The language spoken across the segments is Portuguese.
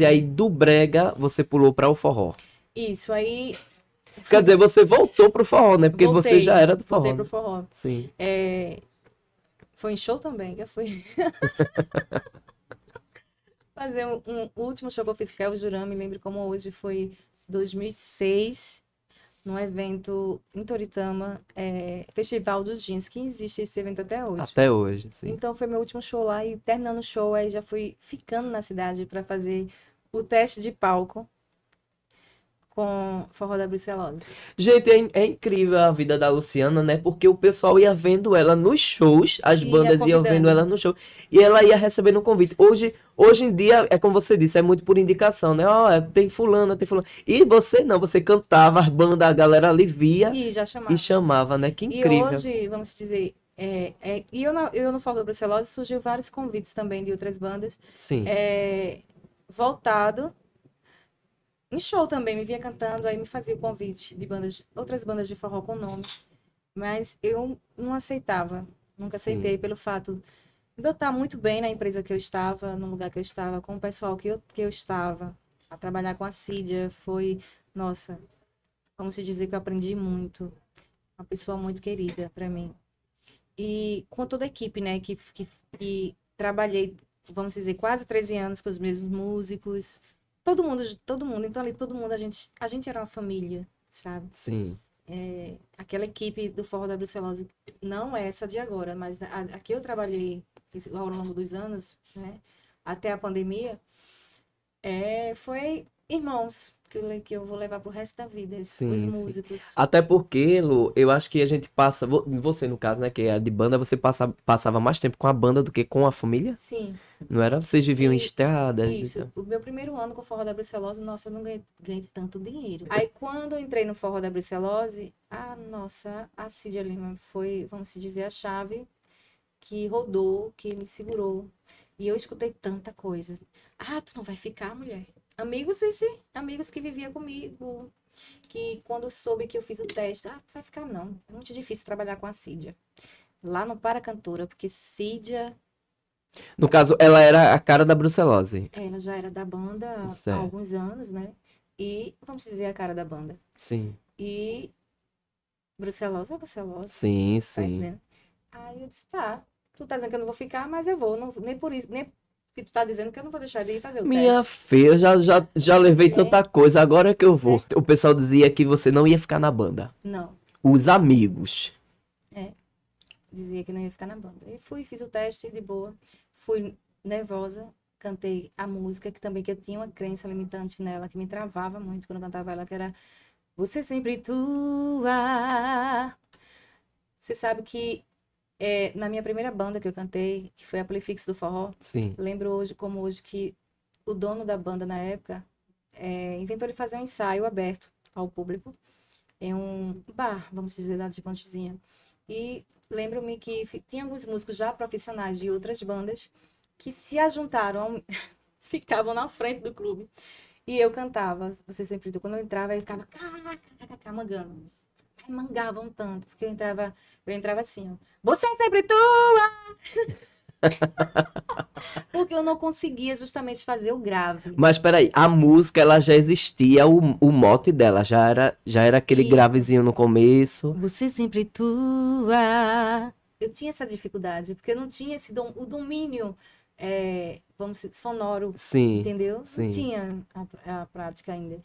E aí do brega você pulou para o forró. Isso, aí Quer dizer, você voltou pro forró, né? Porque voltei, você já era do forró. Voltei pro né? forró. Sim. É... Foi em show também que eu fui. Fazer um, um, último show que eu fiz com o Jurama me lembro como hoje, foi 2006, num evento em Toritama, é, Festival dos Jeans, que existe esse evento até hoje. Até hoje, sim. Então foi meu último show lá e terminando o show, aí já fui ficando na cidade para fazer o teste de palco com Forró da Bruxelosa. Gente, é, é, incrível a vida da Luciana, né? Porque o pessoal ia vendo ela nos shows, as bandas iam vendo ela nos shows, e ela ia recebendo um convite. Hoje, hoje em dia, é como você disse, é muito por indicação, né? Ó, oh, tem fulano, tem fulano. E você não, você cantava, as bandas, a galera ali via. E já chamava. E chamava, né? Que incrível. E hoje, vamos dizer, é, é, e eu não, eu não Brucelose, surgiu vários convites também de outras bandas. Sim. É, voltado em show também, me via cantando, aí me fazia o convite de bandas, outras bandas de forró com nome, mas eu não aceitava, nunca Sim. aceitei pelo fato de eu estar muito bem na empresa que eu estava, no lugar que eu estava, com o pessoal que eu, que eu estava, a trabalhar com a Cídia foi, nossa, vamos se dizer que eu aprendi muito, uma pessoa muito querida para mim. E com toda a equipe, né, que, que, que trabalhei vamos dizer, quase 13 anos com os mesmos músicos. Todo mundo, todo mundo. Então ali todo mundo, a gente, a gente era uma família, sabe? Sim. É, aquela equipe do Forró da Brucelose, não é essa de agora, mas a, a que eu trabalhei ao longo dos anos, né? Até a pandemia, é, foi irmãos, aquilo que eu vou levar pro resto da vida, sim, os músicos. Sim. Até porque, Lu, eu acho que a gente passa, você no caso, né, que é de banda, você passa, passava mais tempo com a banda do que com a família? Sim. Não era? Vocês viviam e, em estradas? Isso. O meu primeiro ano com o Forró da Brucelose, nossa, eu não ganhei, ganhei tanto dinheiro. Aí quando eu entrei no Forró da Brucelose, a nossa, a Cidia Lima foi, vamos dizer, a chave que rodou, que me segurou. E eu escutei tanta coisa. Ah, tu não vai ficar, mulher? amigos esse amigos que viviam comigo, que quando soube que eu fiz o teste, ah, vai ficar não, é muito difícil trabalhar com a Cídia. Lá no Para Cantora, porque Cídia... No caso, ela era a cara da brucelose. Ela já era da banda há alguns anos, né? E, vamos dizer, a cara da banda. Sim. E brucelose é brucelose. Sim, tá sim. Aí eu disse, tá, tu tá dizendo que eu não vou ficar, mas eu vou. Não, nem por isso, nem que tipo, tu tá dizendo que eu não vou deixar de ir fazer o Minha teste. filha, já, já, já levei é. tanta coisa, agora é que eu vou. É. O pessoal dizia que você não ia ficar na banda. Não. Os amigos. É. Dizia que não ia ficar na banda. E fui, fiz o teste de boa. Fui nervosa, cantei a música, que também que eu tinha uma crença limitante nela, que me travava muito quando eu cantava ela, que era Você é sempre tua. Você sabe que é, na minha primeira banda que eu cantei, que foi a Plifix do Forró, Sim. lembro hoje como hoje que o dono da banda na época é, inventou de fazer um ensaio aberto ao público em é um bar, vamos dizer, lá de Pontezinha. E lembro-me que tinha alguns músicos já profissionais de outras bandas que se ajuntaram, ficavam na frente do clube. E eu cantava, você sempre quando eu entrava, eu ficava cá, cá, cá, cá, mangando mangavam tanto, porque eu entrava, eu entrava assim, ó, você é sempre tua! porque eu não conseguia justamente fazer o grave. Mas peraí, a música ela já existia, o, o mote dela já era, já era aquele Isso. gravezinho no começo. Você é sempre tua. Eu tinha essa dificuldade, porque eu não tinha esse dom, o domínio é, vamos dizer, sonoro, sim, entendeu? Sim. Não tinha a, a prática ainda.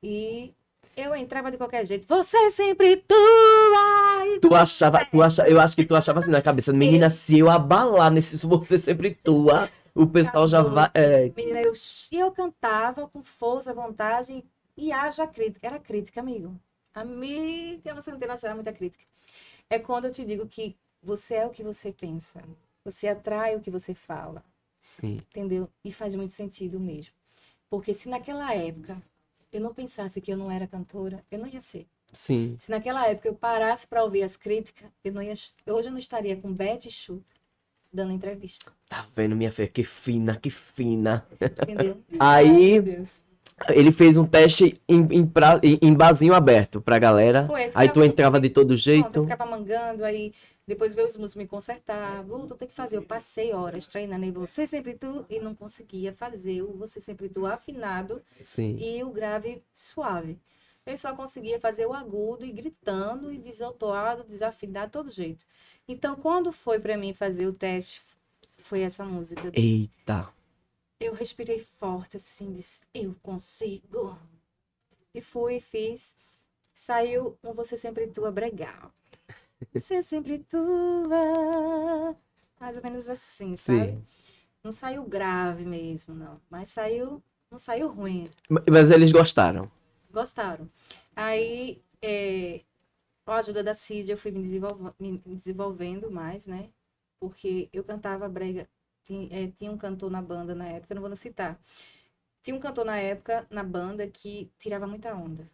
E eu entrava de qualquer jeito. Você sempre tua. Tu achava, tu achava, eu acho que tu achava assim na cabeça, menina, se eu abalar nesse você sempre tua, o pessoal já vai. É... Menina, eu, eu cantava com força, vontade e haja crítica. Era crítica, amigo. Amiga, você não tem noção, era muita crítica. É quando eu te digo que você é o que você pensa. Você atrai o que você fala. Sim. Entendeu? E faz muito sentido mesmo. Porque se naquela época eu não pensasse que eu não era cantora, eu não ia ser. Sim. Se naquela época eu parasse para ouvir as críticas, eu não ia, hoje eu não estaria com Betty Chu dando entrevista. Tá vendo, minha filha? Que fina, que fina. Entendeu? Aí ele fez um teste em, em, pra, em, em barzinho aberto pra galera. Foi, aí tu entrava de todo jeito. Não, eu ficava mangando, aí depois veio os músicos me consertar. É. vou tu tem que fazer. Eu passei horas treinando em você sempre tu e não conseguia fazer o você sempre tu afinado Sim. e o grave suave. Eu só conseguia fazer o agudo e gritando e desotoado, desafinado, todo jeito. Então, quando foi para mim fazer o teste, foi essa música. Eita! Eu respirei forte, assim, disse, eu consigo. E fui, fiz. Saiu um Você Sempre Tua Bregal ser sempre tua. Mais ou menos assim, sabe? Sim. Não saiu grave mesmo, não. Mas saiu. Não saiu ruim. Mas eles gostaram. Gostaram. Aí, é, com a ajuda da Cid, eu fui me, desenvolv me desenvolvendo mais, né? Porque eu cantava brega. Tinha, é, tinha um cantor na banda na época, não vou não citar. Tinha um cantor na época, na banda, que tirava muita onda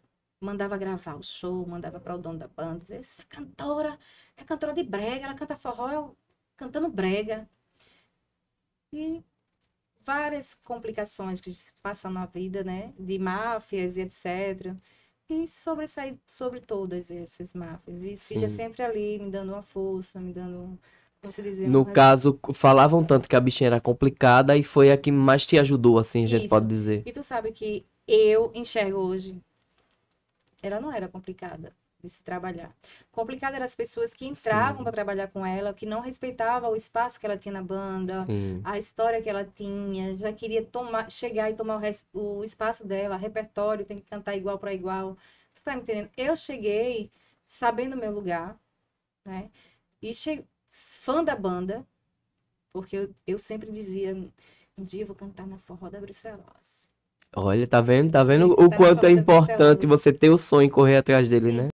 mandava gravar o show, mandava para o dono da banda, dizer, essa é cantora é cantora de brega, ela canta forró eu, cantando brega. E várias complicações que se passam na vida, né? De máfias e etc. E sobressair sobre todas essas máfias. E seja sempre ali, me dando uma força, me dando Dizer, no caso, falavam tanto que a bichinha era complicada e foi a que mais te ajudou, assim, a gente Isso. pode dizer. E tu sabe que eu enxergo hoje ela não era complicada de se trabalhar. Complicada eram as pessoas que entravam para trabalhar com ela, que não respeitava o espaço que ela tinha na banda, Sim. a história que ela tinha, já queria tomar, chegar e tomar o, o espaço dela, repertório, tem que cantar igual para igual. Tu tá me entendendo? Eu cheguei sabendo o meu lugar, né? E che... fã da banda, porque eu, eu sempre dizia, um dia eu vou cantar na forró da bruxelas Olha, tá vendo? Tá vendo o tá quanto é tá importante você ter o sonho e correr atrás dele, Sim. né?